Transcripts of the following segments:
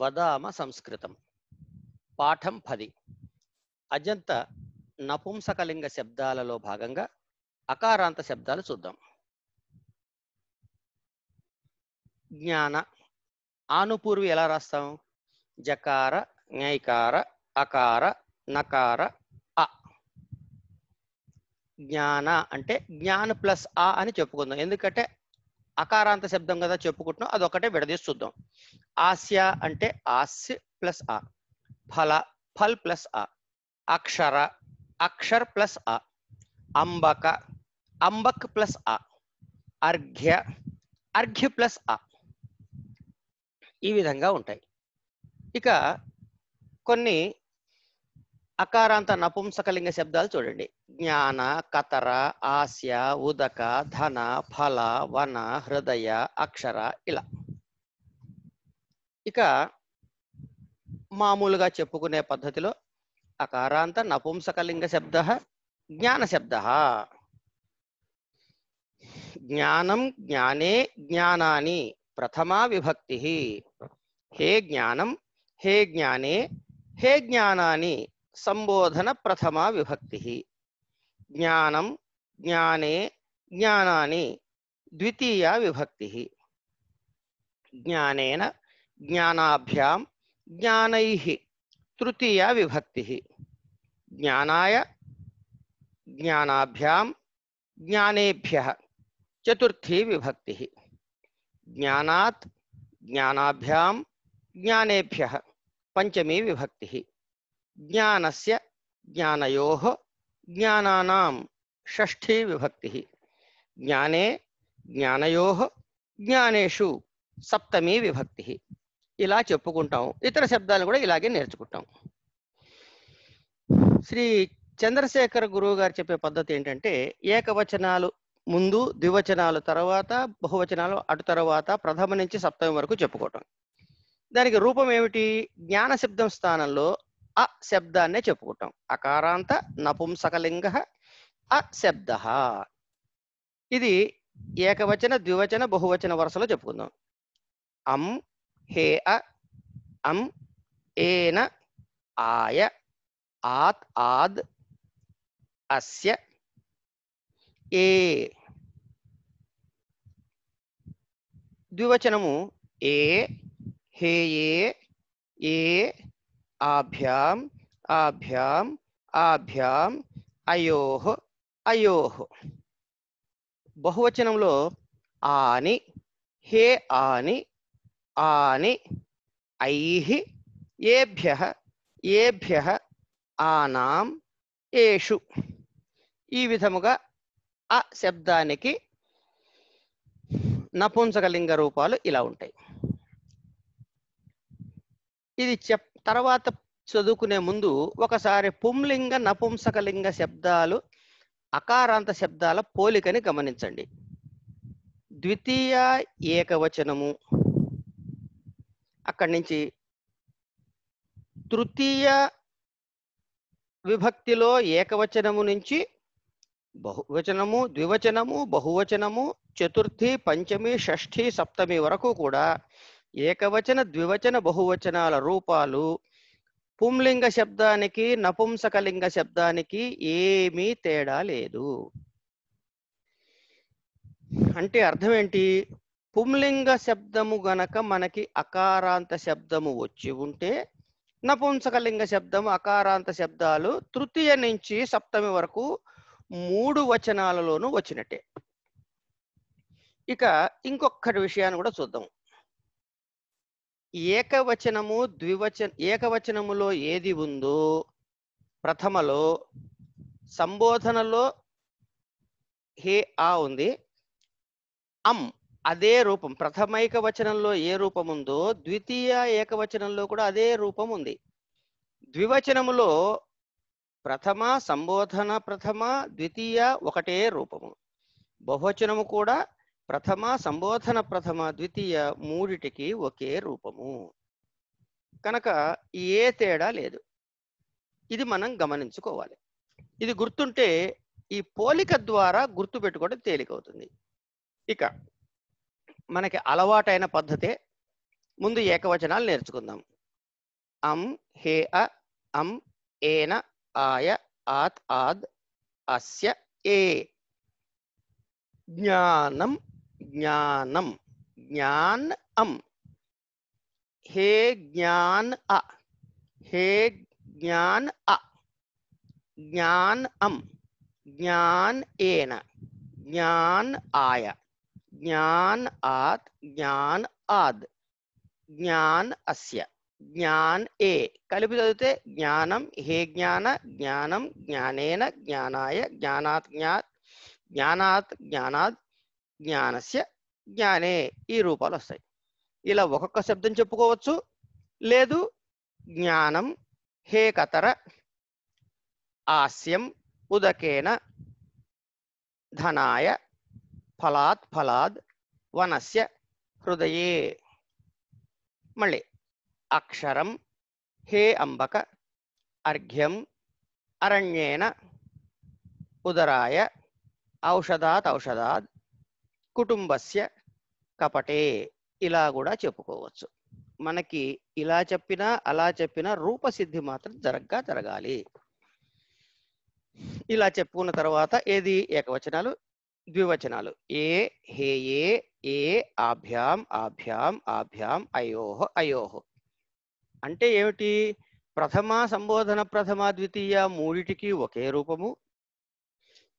వదామ సంస్కృతం పాఠం పది అజంత నపుంసకలింగ శబ్దాలలో భాగంగా అకారాంత శబ్దాలు చూద్దాం జ్ఞాన ఆనుపూర్వి ఎలా రాస్తాం జకార ఞైకార అకార నకార అ జ్ఞాన అంటే జ్ఞాన ప్లస్ ఆ అని చెప్పుకుందాం ఎందుకంటే అకారాంత శబ్దం కదా చెప్పుకుంటున్నాం ఒకటే విడదీసి చూద్దాం ఆస్య అంటే ఆస్య ప్లస్ ఆ ఫల ఫల్ ప్లస్ ఆ అక్షర అక్షర్ ప్లస్ ఆ అంబక అంబక్ ప్లస్ ఆ అర్ఘ్య అర్ఘ్య ప్లస్ ఆ ఈ విధంగా ఉంటాయి ఇక కొన్ని అకారాంత నపుంసకలింగ శబ్దాలు చూడండి జ్ఞాన కతర ఆస్య ఉదక ధన ఫల వన హృదయ అక్షర ఇలా ఇక మామూలుగా చెప్పుకునే పద్ధతిలో అకారాంత నపుంసకలింగ శబ్ద జ్ఞాన శబ్ద జ్ఞానం జ్ఞానే జ్ఞానాని ప్రథమా విభక్తి హే జ్ఞానం హే జ్ఞానే హే జ్ఞానాని संबोधन प्रथमा विभक्ति ज्ञान ज्ञाने ज्ञाना द्वितीया विभक्ति ज्ञान ज्ञानाभ्यां ज्ञान तृतीया विभक्ति ज्ञानाय ज्ञानाभ्यां ज्ञानेभ्य चतुर्थी विभक्ति ज्ञानात् ज्ञानाभ्यां ज्ञानेभ्य पंचमी विभक्ति జ్ఞానస్య జ్ఞానయో జ్ఞానానాం షష్ఠీ విభక్తి జ్ఞానే జ్ఞానయో జ్ఞానేషు సప్తమీ విభక్తి ఇలా చెప్పుకుంటాం ఇతర శబ్దాలు కూడా ఇలాగే నేర్చుకుంటాం శ్రీ చంద్రశేఖర్ గురువు గారు చెప్పే పద్ధతి ఏంటంటే ఏకవచనాలు ముందు ద్వివచనాలు తర్వాత బహువచనాలు అటు తర్వాత ప్రథమ నుంచి సప్తమి వరకు చెప్పుకోవటం దానికి రూపం ఏమిటి జ్ఞాన శబ్దం స్థానంలో అ శబ్దాన్నే చెప్పుకుంటాం అకారాంత నపుంసకలింగ శబ్ద ఇది ఏకవచన ద్వివచన బహువచన వరుసలో చెప్పుకుందాం అం హే అ అం ఏన ఆయ ఆత్ ఆద్ అస్య ఏ ద్వివచనము ఏ ఏ ఏ ఆభ్యాం ఆభ్యాం ఆభ్యాం అయోహ అయోహ బహువచనంలో ఆని హే ఆని ఆని ఐహి ఏభ్య ఏభ్య ఆనాం ఏషు ఈ విధముగా ఆ శబ్దానికి నపుంసకలింగ రూపాలు ఇలా ఉంటాయి ఇది చెప్ తర్వాత చదువుకునే ముందు ఒకసారి పుంలింగ నపుంసకలింగ శబ్దాలు అకారాంత శబ్దాల పోలికని గమనించండి ద్వితీయ ఏకవచనము అక్కడి నుంచి తృతీయ విభక్తిలో ఏకవచనము నుంచి బహువచనము ద్వివచనము బహువచనము చతుర్థి పంచమి షష్ఠి సప్తమి వరకు కూడా ఏకవచన ద్వివచన బహువచనాల రూపాలు పుంలింగ శబ్దానికి నపుంసకలింగ శబ్దానికి ఏమీ తేడా లేదు అంటే అర్థం ఏంటి పుంలింగ శబ్దము గనక మనకి అకారాంత శబ్దము వచ్చి ఉంటే నపుంసకలింగ శబ్దము అకారాంత శబ్దాలు తృతీయ నుంచి సప్తమి వరకు మూడు వచనాలలోనూ వచ్చినట్టే ఇక ఇంకొక్కటి విషయాన్ని కూడా చూద్దాం ఏకవచనము ద్వివచన ఏకవచనములో ఏది ఉందో ప్రథమలో సంబోధనలో హే ఆ ఉంది అం అదే రూపం ప్రథమైక వచనంలో ఏ రూపం ఉందో ద్వితీయ ఏకవచనంలో కూడా అదే రూపం ఉంది ద్వివచనములో ప్రథమ సంబోధన ప్రథమ ద్వితీయ ఒకటే రూపము బహువచనము కూడా ప్రథమ సంబోధన ప్రథమ ద్వితీయ మూడిటికి ఒకే రూపము కనుక ఏ తేడా లేదు ఇది మనం గమనించుకోవాలి ఇది గుర్తుంటే ఈ పోలిక ద్వారా గుర్తు పెట్టుకోవడం తేలికవుతుంది ఇక మనకి అలవాటైన పద్ధతే ముందు ఏకవచనాలు నేర్చుకుందాం అం హే అ అం ఏన ఆయ ఆత్ ఆద్ అస్య ఏ జ్ఞానం ज्ञानम ज्ञान अम हे ज्ञान अ हे ज्ञान अ ज्ञान अम ज्ञान एन ज्ञान आय ज्ञान आत ज्ञान आद ज्ञान अस्य ज्ञान ए कल भी चलते ज्ञानम हे ज्ञान ज्ञानम ज्ञानेन ज्ञानाय ज्ञानात् ज्ञात ज्ञानात् ज्ञानात् జ్ఞానస్య జ్ఞానే ఈ రూపాలు వస్తాయి ఇలా ఒక్కొక్క శబ్దం చెప్పుకోవచ్చు లేదు జ్ఞానం హే కతర ఆస్యం ఉదకేన ధనాయ ఫలాత్ ఫలాద్ వనస్య హృదయే మళ్ళీ అక్షరం హే అంబక అర్ఘ్యం అరణ్యేన ఉదరాయ ఔషధాత్ ఔషధాద్ కుటుంబస్య కపటే ఇలా కూడా చెప్పుకోవచ్చు మనకి ఇలా చెప్పినా అలా చెప్పినా రూపసిద్ధి మాత్రం జరగ్గా జరగాలి ఇలా చెప్పుకున్న తర్వాత ఏది ఏకవచనాలు ద్వివచనాలు ఏ హే ఏ ఏ ఆభ్యాం ఆభ్యాం ఆభ్యాం అయోహ అయోహ అంటే ఏమిటి ప్రథమ సంబోధన ప్రథమ ద్వితీయ మూడిటికి ఒకే రూపము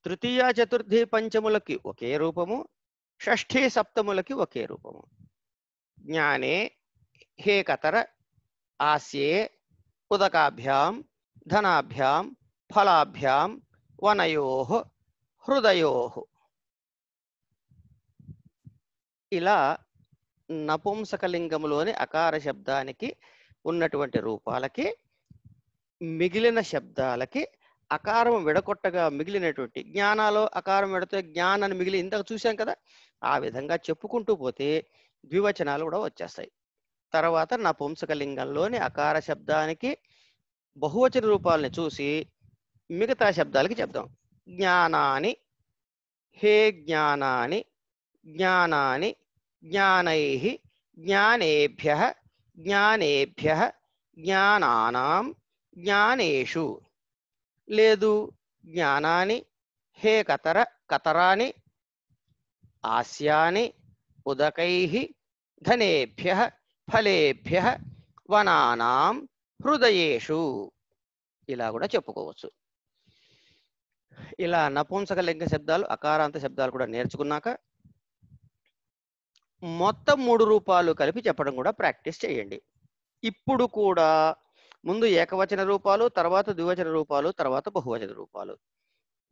తృతీయ చతుర్థి పంచములకి ఒకే రూపము షష్ఠీ సప్తములకి ఒకే రూపము జ్ఞానే హేకతర ఆస్యే ఉదకాభ్యాం ధనాభ్యాం ఫలాభ్యాం వనయో హృదయో ఇలా నపుంసకలింగములోని అకార శబ్దానికి ఉన్నటువంటి రూపాలకి మిగిలిన శబ్దాలకి అకారం విడకొట్టగా మిగిలినటువంటి జ్ఞానాలో అకారం విడితే జ్ఞానాన్ని మిగిలి ఇంతకు చూసాం కదా ఆ విధంగా చెప్పుకుంటూ పోతే ద్వివచనాలు కూడా వచ్చేస్తాయి తర్వాత నా పుంసకలింగంలోని అకార శబ్దానికి బహువచన రూపాలని చూసి మిగతా శబ్దాలకి చెప్దాం జ్ఞానాని హే జ్ఞానాని జ్ఞానాని జ్ఞానై జ్ఞానేభ్య జ్ఞానేభ్య జ్ఞానానాం జ్ఞానేషు లేదు జ్ఞానాన్ని హే కతర కతరాని ఆస్యాని ఉదకై ధనేభ్య ఫలేభ్య వనానాం హృదయేషు ఇలా కూడా చెప్పుకోవచ్చు ఇలా నపుంసక లింగ శబ్దాలు అకారాంత శబ్దాలు కూడా నేర్చుకున్నాక మొత్తం మూడు రూపాలు కలిపి చెప్పడం కూడా ప్రాక్టీస్ చేయండి ఇప్పుడు కూడా ముందు ఏకవచన రూపాలు తర్వాత ద్వివచన రూపాలు తర్వాత బహువచన రూపాలు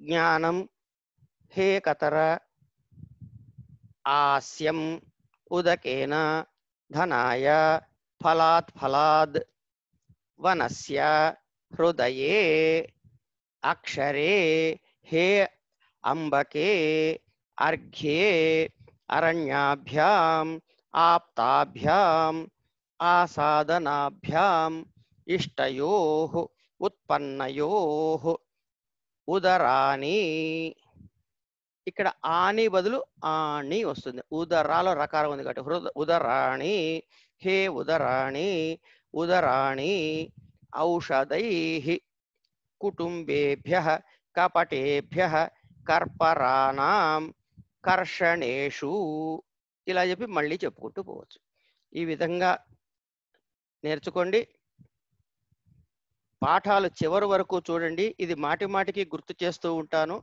జ్ఞానం హే కతర ఆస్యం ఉదకేన ధనాయ ఫలాత్ ఫలాద్ వనస్య హృదయే అక్షరే హే అంబకే అర్ఘ్యే అరణ్యాభ్యాం ఆప్తాభ్యాం ఆసాదనాభ్యాం ఇష్టయో ఉత్పన్నయో ఉదరాని ఇక్కడ ఆని బదులు ఆని వస్తుంది ఉదరాలో రకాలు ఉంది కాబట్టి హృద ఉదరాణి హే ఉదరాణి ఉదరాణి ఔషధై కుటుంబేభ్య కపటేభ్య కర్పరాణం కర్షణేషు ఇలా చెప్పి మళ్ళీ చెప్పుకుంటూ పోవచ్చు ఈ విధంగా నేర్చుకోండి పాఠాలు చివరి వరకు చూడండి ఇది మాటి మాటికి గుర్తు చేస్తూ ఉంటాను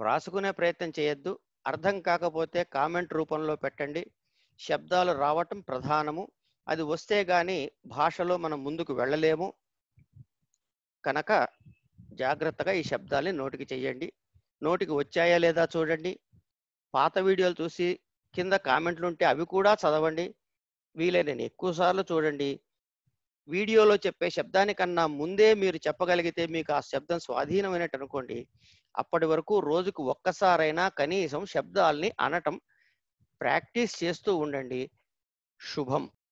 వ్రాసుకునే ప్రయత్నం చేయొద్దు అర్థం కాకపోతే కామెంట్ రూపంలో పెట్టండి శబ్దాలు రావటం ప్రధానము అది వస్తే కానీ భాషలో మనం ముందుకు వెళ్ళలేము కనుక జాగ్రత్తగా ఈ శబ్దాలని నోటికి చేయండి నోటికి వచ్చాయా లేదా చూడండి పాత వీడియోలు చూసి కింద కామెంట్లు ఉంటే అవి కూడా చదవండి వీలైన ఎక్కువసార్లు చూడండి వీడియోలో చెప్పే శబ్దానికన్నా ముందే మీరు చెప్పగలిగితే మీకు ఆ శబ్దం స్వాధీనమైనట్టు అనుకోండి అప్పటి వరకు రోజుకు ఒక్కసారైనా కనీసం శబ్దాల్ని అనటం ప్రాక్టీస్ చేస్తూ ఉండండి శుభం